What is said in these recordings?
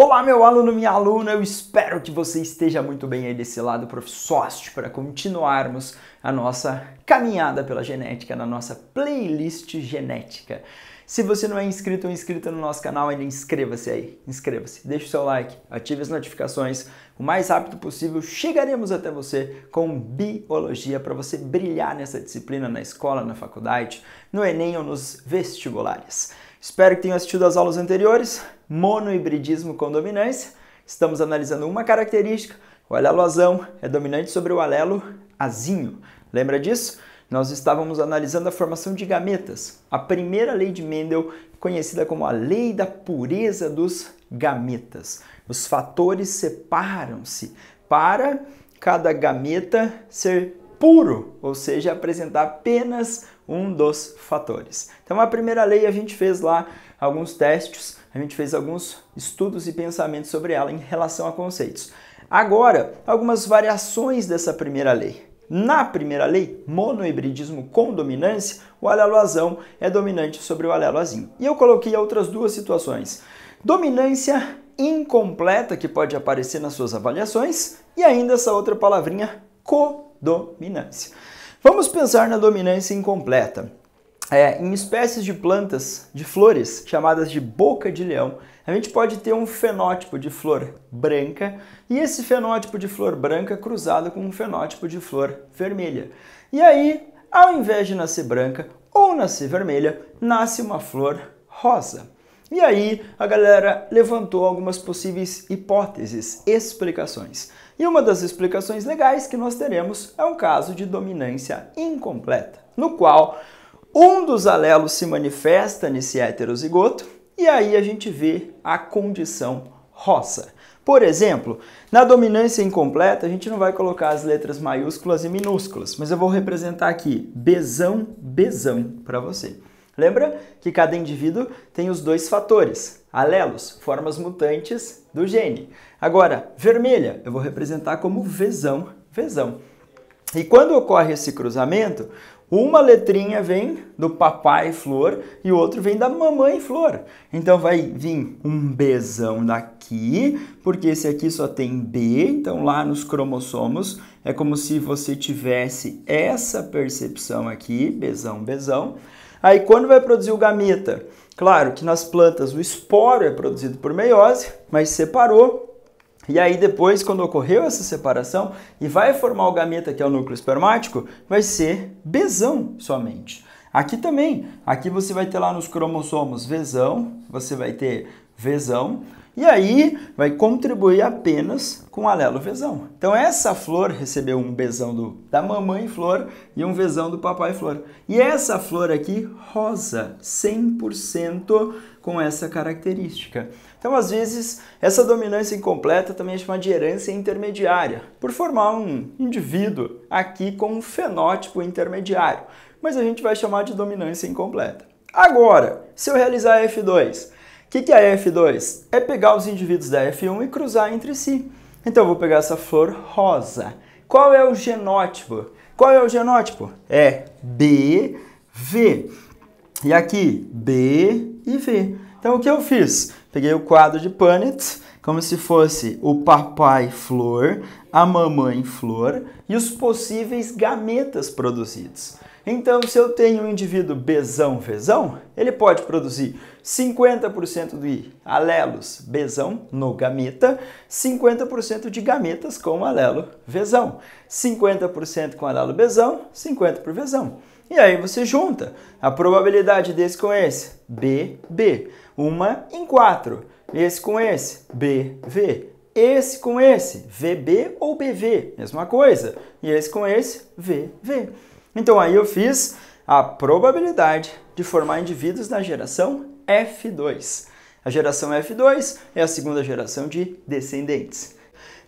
Olá, meu aluno, minha aluna, eu espero que você esteja muito bem aí desse lado Sost para continuarmos a nossa caminhada pela genética na nossa playlist genética. Se você não é inscrito ou inscrita no nosso canal, ainda inscreva-se aí. Inscreva-se, deixe o seu like, ative as notificações. O mais rápido possível chegaremos até você com biologia para você brilhar nessa disciplina na escola, na faculdade, no Enem ou nos vestibulares. Espero que tenham assistido às aulas anteriores monohibridismo com dominância. Estamos analisando uma característica, o alelo azão é dominante sobre o alelo azinho. Lembra disso? Nós estávamos analisando a formação de gametas, a primeira lei de Mendel, conhecida como a lei da pureza dos gametas. Os fatores separam-se para cada gameta ser puro, ou seja, apresentar apenas um dos fatores. Então, a primeira lei a gente fez lá alguns testes a gente fez alguns estudos e pensamentos sobre ela em relação a conceitos. Agora, algumas variações dessa primeira lei. Na primeira lei, monohibridismo com dominância, o alelo azão é dominante sobre o alelo azinho. E eu coloquei outras duas situações. Dominância incompleta que pode aparecer nas suas avaliações e ainda essa outra palavrinha codominância. Vamos pensar na dominância incompleta é, em espécies de plantas de flores chamadas de boca de leão, a gente pode ter um fenótipo de flor branca e esse fenótipo de flor branca é cruzado com um fenótipo de flor vermelha. E aí, ao invés de nascer branca ou nascer vermelha, nasce uma flor rosa. E aí, a galera levantou algumas possíveis hipóteses, explicações. E uma das explicações legais que nós teremos é um caso de dominância incompleta, no qual um dos alelos se manifesta nesse heterozigoto e aí a gente vê a condição roça. Por exemplo, na dominância incompleta, a gente não vai colocar as letras maiúsculas e minúsculas, mas eu vou representar aqui bezão, bezão para você. Lembra que cada indivíduo tem os dois fatores, alelos, formas mutantes do gene. Agora, vermelha, eu vou representar como vezão, vezão. E quando ocorre esse cruzamento, uma letrinha vem do papai flor e o outro vem da mamãe flor. Então vai vir um bezão daqui, porque esse aqui só tem B, então lá nos cromossomos é como se você tivesse essa percepção aqui, bezão, bezão. Aí quando vai produzir o gameta? Claro que nas plantas o esporo é produzido por meiose, mas separou e aí depois, quando ocorreu essa separação e vai formar o gameta, que é o núcleo espermático, vai ser besão somente. Aqui também, aqui você vai ter lá nos cromossomos vesão, você vai ter vesão, e aí vai contribuir apenas com alelo vesão. Então essa flor recebeu um besão do, da mamãe flor e um vesão do papai flor. E essa flor aqui, rosa, 100% com essa característica. Então, às vezes, essa dominância incompleta também é chamada de herança intermediária, por formar um indivíduo aqui com um fenótipo intermediário, mas a gente vai chamar de dominância incompleta. Agora, se eu realizar a F2, o que, que é a F2? É pegar os indivíduos da F1 e cruzar entre si. Então, eu vou pegar essa flor rosa. Qual é o genótipo? Qual é o genótipo? É BV. E aqui, B e V. Então o que eu fiz? Peguei o quadro de Punnett, como se fosse o papai flor, a mamãe flor e os possíveis gametas produzidos. Então, se eu tenho um indivíduo besão vezão, ele pode produzir 50% de alelos besão no gameta, 50% de gametas com alelo vezão, 50% com alelo besão, 50% por vezão. E aí você junta. A probabilidade desse com esse, B, B. Uma em quatro. Esse com esse, B, V. Esse com esse, VB ou BV, mesma coisa. E esse com esse, VV. Então aí eu fiz a probabilidade de formar indivíduos na geração F2. A geração F2 é a segunda geração de descendentes.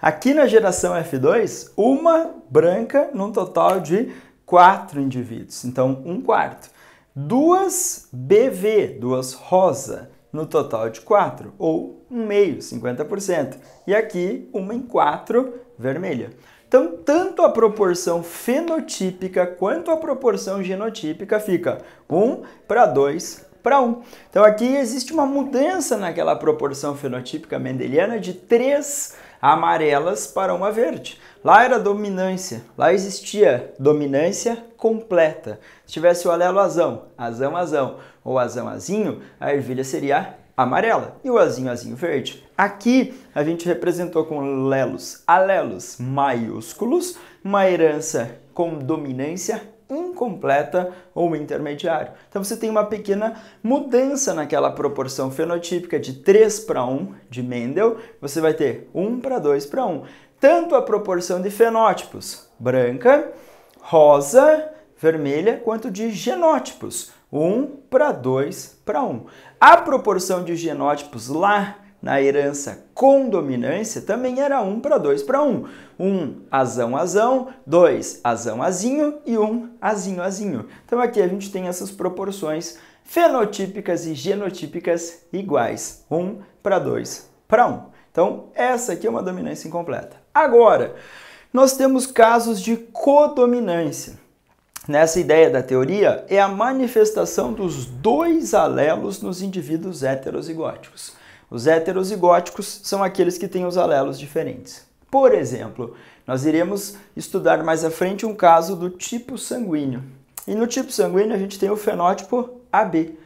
Aqui na geração F2, uma branca num total de quatro indivíduos, então um quarto. Duas BV, duas rosa, no total de quatro, ou um meio, 50%. E aqui uma em quatro vermelha. Então, tanto a proporção fenotípica quanto a proporção genotípica fica 1 para 2 para 1. Então, aqui existe uma mudança naquela proporção fenotípica mendeliana de 3 amarelas para uma verde. Lá era dominância, lá existia dominância completa. Se tivesse o alelo azão, azão, azão ou azão, azinho, a ervilha seria amarela e o azinho, azinho verde. Aqui a gente representou com lelos, alelos maiúsculos, uma herança com dominância incompleta ou intermediário. Então você tem uma pequena mudança naquela proporção fenotípica de 3 para 1 de Mendel, você vai ter 1 para 2 para 1. Tanto a proporção de fenótipos branca, rosa, vermelha, quanto de genótipos, 1 para 2 para 1. A proporção de genótipos lá na herança com dominância também era um para dois para um um azão azão, dois azão azinho e um azinho azinho. Então aqui a gente tem essas proporções fenotípicas e genotípicas iguais, um para dois para um Então essa aqui é uma dominância incompleta. Agora, nós temos casos de codominância. Nessa ideia da teoria é a manifestação dos dois alelos nos indivíduos heterozigóticos. Os heterozigóticos são aqueles que têm os alelos diferentes. Por exemplo, nós iremos estudar mais à frente um caso do tipo sanguíneo. E no tipo sanguíneo a gente tem o fenótipo AB.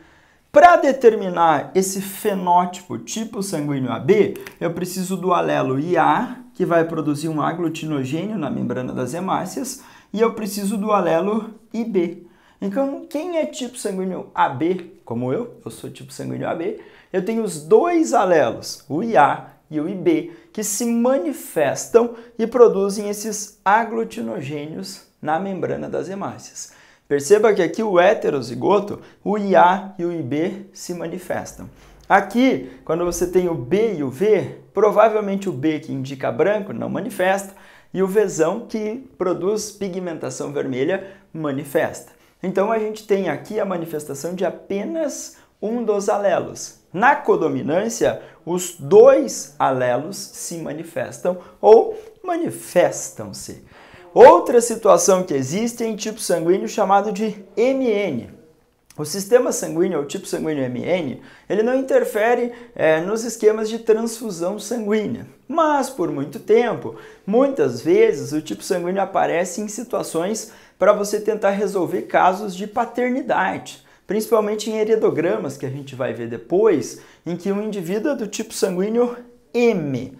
Para determinar esse fenótipo tipo sanguíneo AB, eu preciso do alelo IA, que vai produzir um aglutinogênio na membrana das hemácias, e eu preciso do alelo IB, então, quem é tipo sanguíneo AB, como eu, eu sou tipo sanguíneo AB, eu tenho os dois alelos, o IA e o IB, que se manifestam e produzem esses aglutinogênios na membrana das hemácias. Perceba que aqui o heterozigoto, o IA e o IB se manifestam. Aqui, quando você tem o B e o V, provavelmente o B que indica branco não manifesta e o Vzão que produz pigmentação vermelha manifesta. Então a gente tem aqui a manifestação de apenas um dos alelos. Na codominância, os dois alelos se manifestam ou manifestam-se. Outra situação que existe é em tipo sanguíneo chamado de MN. O sistema sanguíneo, o tipo sanguíneo MN, ele não interfere é, nos esquemas de transfusão sanguínea. Mas, por muito tempo, muitas vezes, o tipo sanguíneo aparece em situações para você tentar resolver casos de paternidade principalmente em heredogramas que a gente vai ver depois, em que um indivíduo é do tipo sanguíneo M.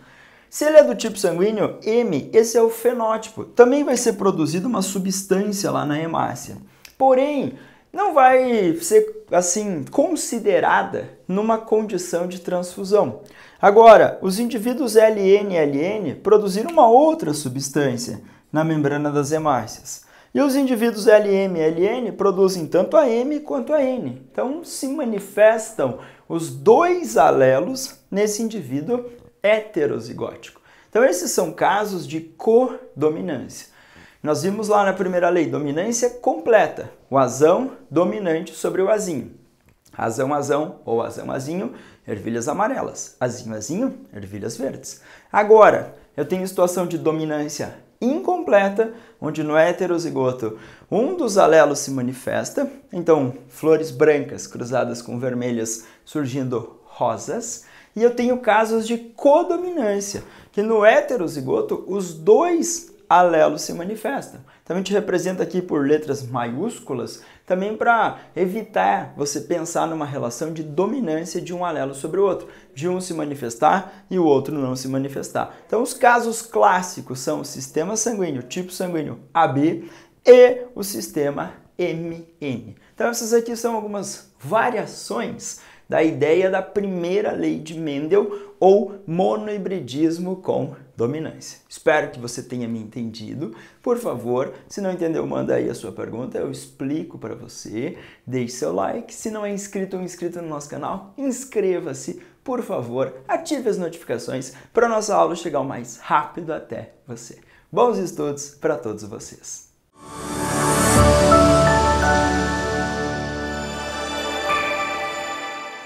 Se ele é do tipo sanguíneo M, esse é o fenótipo. Também vai ser produzida uma substância lá na hemácia. Porém, não vai ser assim considerada numa condição de transfusão. Agora, os indivíduos LN e LN produziram uma outra substância na membrana das hemácias. E os indivíduos LM e LN produzem tanto a M quanto a N. Então se manifestam os dois alelos nesse indivíduo heterozigótico. Então esses são casos de codominância. Nós vimos lá na primeira lei, dominância completa, o azão dominante sobre o azinho. Azão, azão ou azão, azinho, ervilhas amarelas. Azinho, azinho, ervilhas verdes. Agora, eu tenho situação de dominância incompleta completa, onde no heterozigoto um dos alelos se manifesta, então flores brancas cruzadas com vermelhas surgindo rosas, e eu tenho casos de codominância, que no heterozigoto os dois alelos se manifestam. Então a gente representa aqui por letras maiúsculas, também para evitar você pensar numa relação de dominância de um alelo sobre o outro, de um se manifestar e o outro não se manifestar. Então os casos clássicos são o sistema sanguíneo, tipo sanguíneo AB e o sistema MN. Então essas aqui são algumas variações da ideia da primeira lei de Mendel ou monohibridismo com dominância. Espero que você tenha me entendido. Por favor, se não entendeu, manda aí a sua pergunta, eu explico para você. Deixe seu like. Se não é inscrito ou é inscrito no nosso canal, inscreva-se, por favor. Ative as notificações para nossa aula chegar o mais rápido até você. Bons estudos para todos vocês.